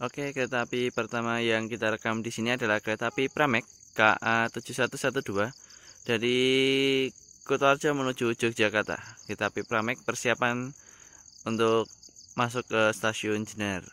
Oke, kereta api pertama yang kita rekam di sini adalah kereta api Pramek KA7112 dari Kutoarjo menuju Yogyakarta. Kereta api Pramek persiapan untuk masuk ke stasiun Jenner.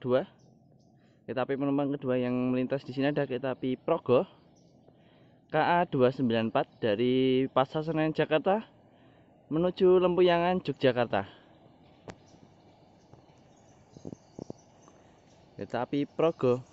kedua kereta api penumpang kedua yang melintas di sini ada kereta api Progo KA 294 dari Pasar Senen Jakarta menuju Lempuyangan Yogyakarta kereta api Progo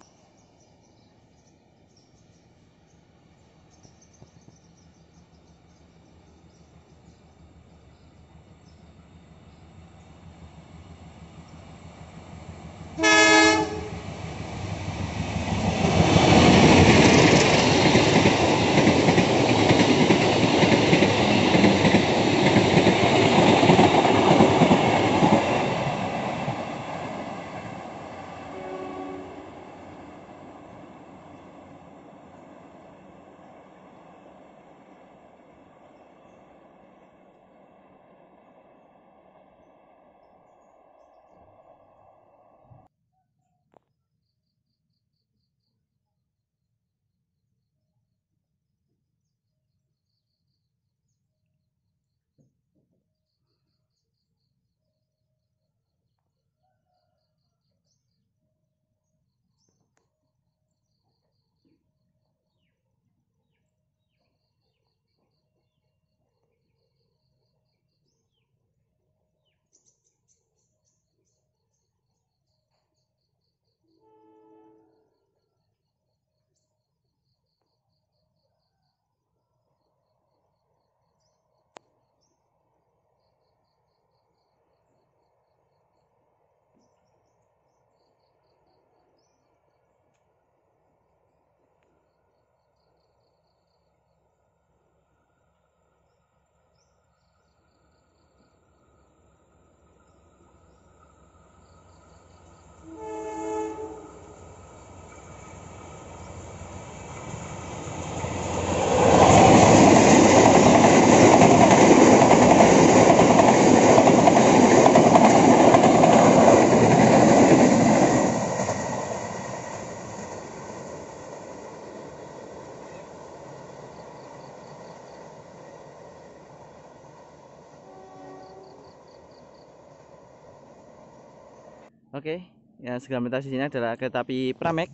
yang segera sini adalah kereta api Pramek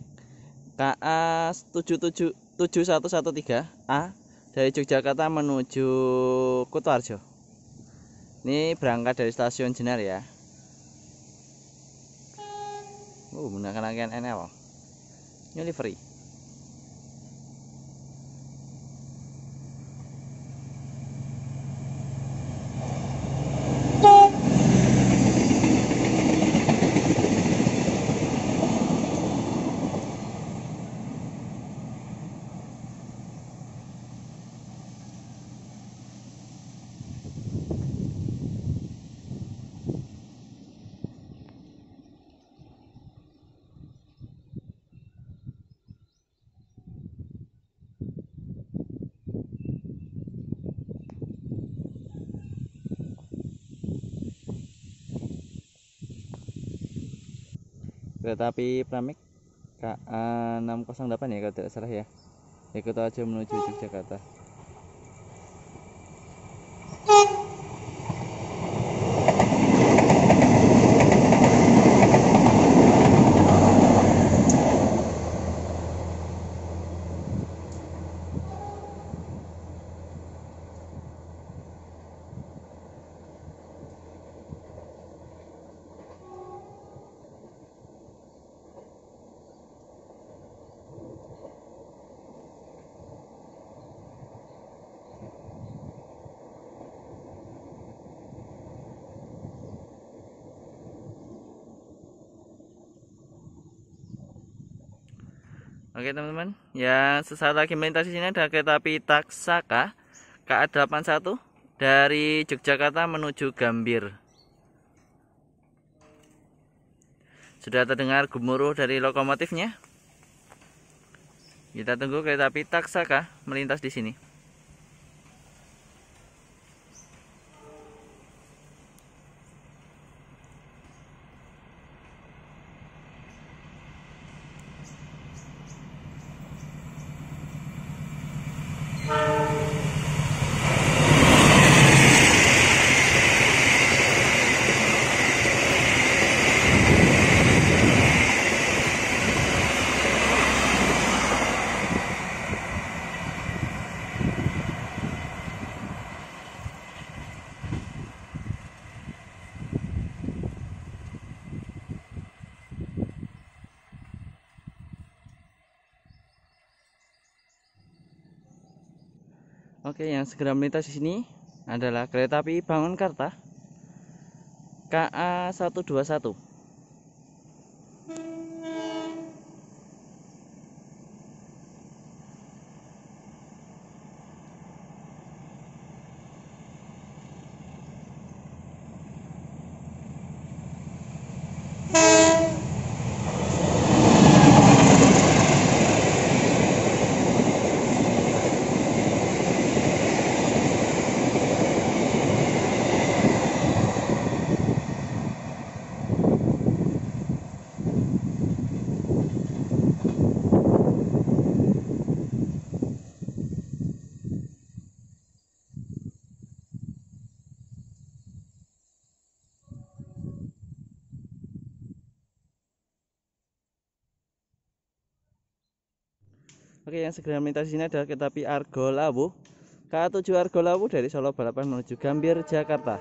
KA 77113A dari Yogyakarta menuju Kutoarjo. Ini berangkat dari stasiun Jenar ya. Oh, menggunakan agen NL. Ini livery. kereta api Pramik KA 608 eh, ya kalau tidak salah ya ikut aja menuju Yogyakarta Oke teman-teman, yang sesaat lagi melintas di sini ada kereta api Taksaka KA81 dari Yogyakarta menuju Gambir. Sudah terdengar gemuruh dari lokomotifnya. Kita tunggu kereta api Taksaka melintas di sini. Oke, yang segera melintas di sini adalah kereta api Bangunkarta KA 121. Oke, yang segera melintas di sini adalah kereta api Argo Lawu. K7 Argo Lawu dari Solo Balapan menuju Gambir, Jakarta.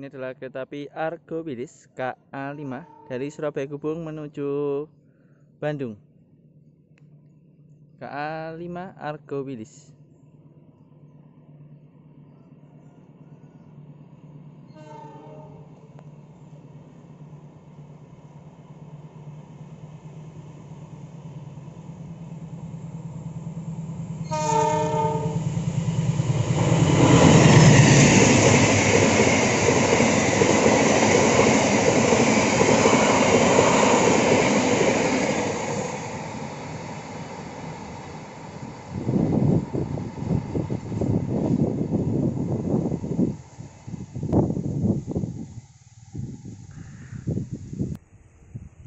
Ini adalah kereta api Argo Wilis KA5 dari Surabaya Gubeng menuju Bandung. KA5 Argo Wilis.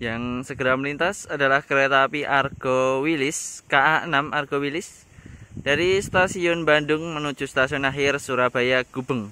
Yang segera melintas adalah kereta api Argo Wilis KA6 Argo Wilis dari stasiun Bandung menuju stasiun akhir Surabaya Gubeng.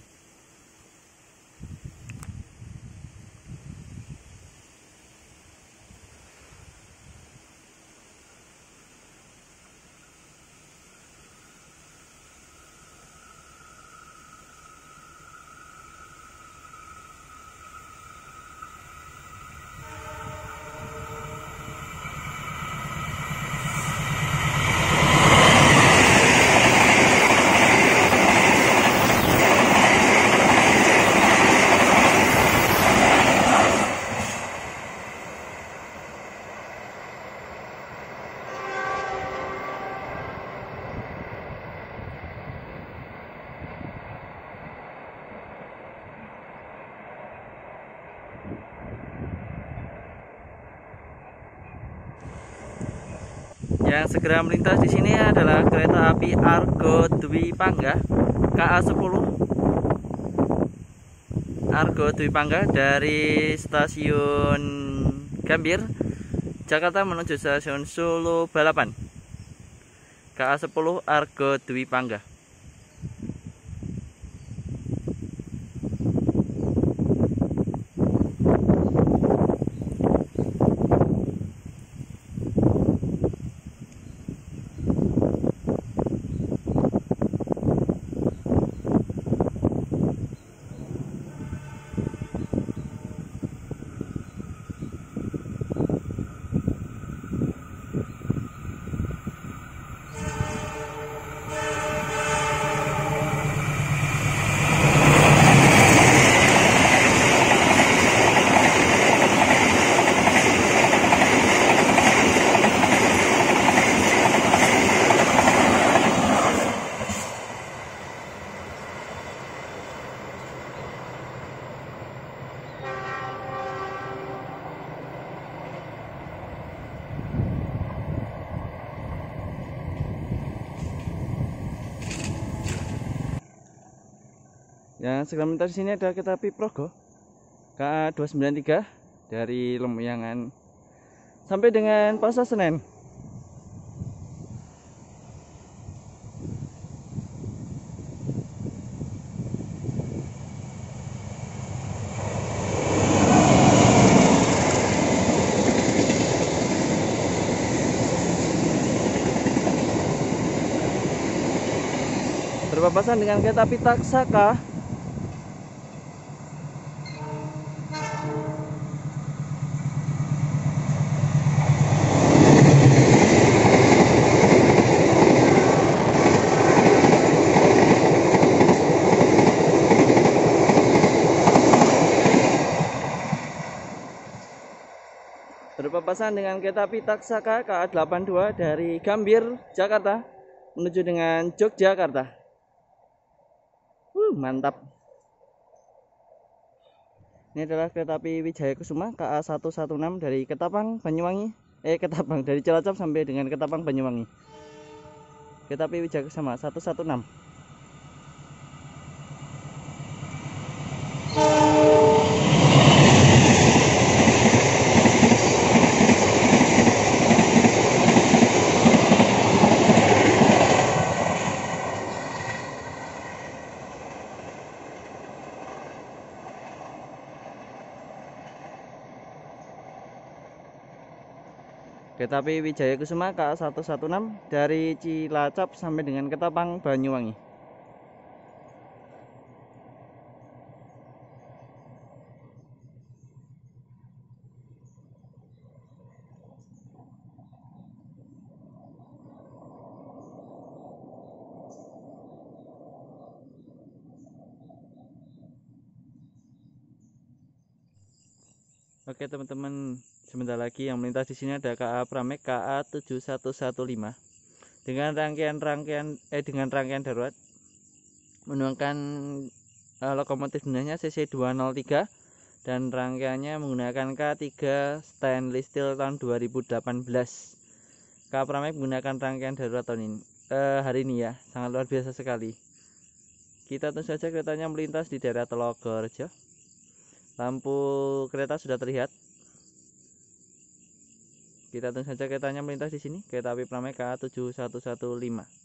segera melintas di sini adalah kereta api Argo Dwi Pangga KA10 Argo Dwi Pangga dari stasiun Gambir Jakarta menuju stasiun Solo Balapan KA10 Argo Dwi Pangga segmentar di sini ada kereta api Progo KA293 dari Lempuyangan sampai dengan Pasar Senen. berpapasan dengan kereta api Taksaka berpapasan dengan kereta api Taksaka KA82 dari Gambir, Jakarta menuju dengan Yogyakarta. Uh, mantap. Ini adalah kereta api Wijaya Kusuma KA116 dari Ketapang, Banyuwangi. Eh, Ketapang dari Cilacap sampai dengan Ketapang, Banyuwangi. Kereta api Wijaya Kusuma 116. Kereta api Wijaya Kusuma K116 dari Cilacap sampai dengan Ketapang Banyuwangi. Oke teman-teman, sebentar lagi yang melintas di sini ada KA Pramek KA 7115 dengan rangkaian-rangkaian eh dengan rangkaian darurat menggunakan eh, lokomotif sebenarnya CC203 dan rangkaiannya menggunakan K3 stainless steel tahun 2018. KA Pramek menggunakan rangkaian darurat tahun ini eh, hari ini ya, sangat luar biasa sekali. Kita tentu saja keretanya melintas di daerah Telogorejo lampu kereta sudah terlihat kita tunggu saja keretanya melintas di sini kereta api Prameka 7115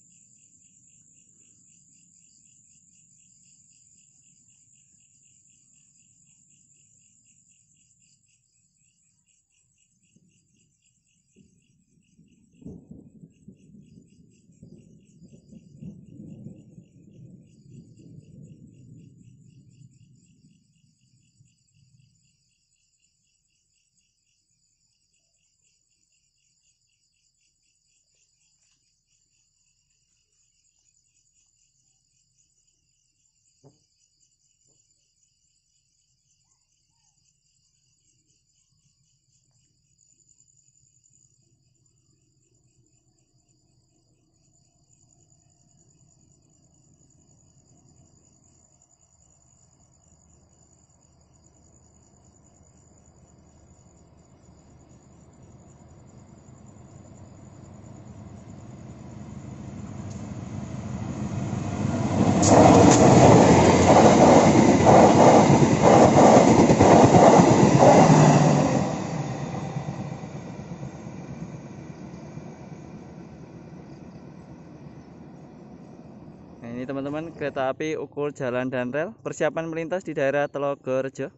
kereta api ukur jalan dan rel persiapan melintas di daerah Telogorejo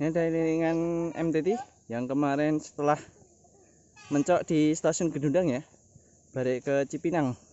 ini dari ringan MTT yang kemarin setelah mencok di stasiun Gedundang ya balik ke Cipinang